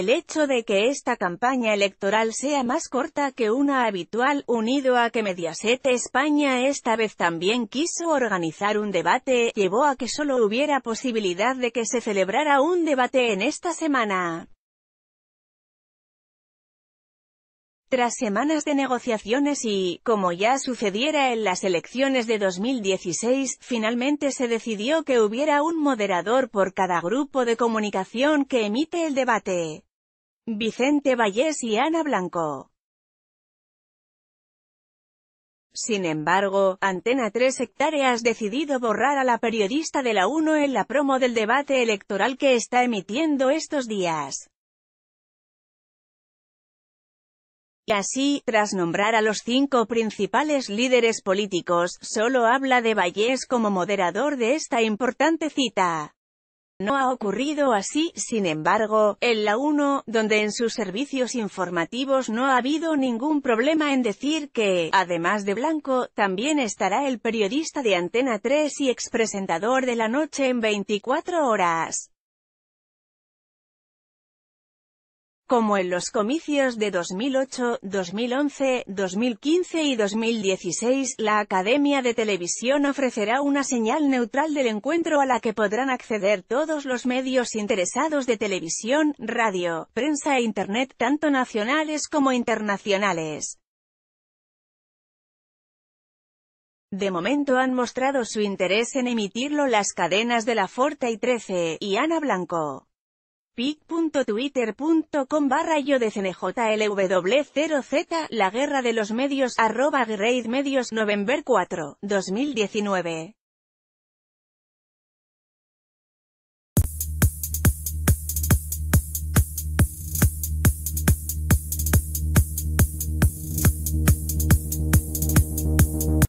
El hecho de que esta campaña electoral sea más corta que una habitual, unido a que Mediaset España esta vez también quiso organizar un debate, llevó a que solo hubiera posibilidad de que se celebrara un debate en esta semana. Tras semanas de negociaciones y, como ya sucediera en las elecciones de 2016, finalmente se decidió que hubiera un moderador por cada grupo de comunicación que emite el debate. Vicente Vallés y Ana Blanco. Sin embargo, Antena 3 Hectáreas decidido borrar a la periodista de la 1 en la promo del debate electoral que está emitiendo estos días. Y así, tras nombrar a los cinco principales líderes políticos, solo habla de Vallés como moderador de esta importante cita. No ha ocurrido así, sin embargo, en la 1, donde en sus servicios informativos no ha habido ningún problema en decir que, además de Blanco, también estará el periodista de Antena 3 y expresentador de la noche en 24 horas. como en los comicios de 2008, 2011, 2015 y 2016, la Academia de Televisión ofrecerá una señal neutral del encuentro a la que podrán acceder todos los medios interesados de televisión, radio, prensa e Internet, tanto nacionales como internacionales. De momento han mostrado su interés en emitirlo las cadenas de La Forte y 13, y Ana Blanco pic.twitter.com barra yo de CNJLW0Z, la guerra de los medios, arroba Grade Medios, November 4, 2019.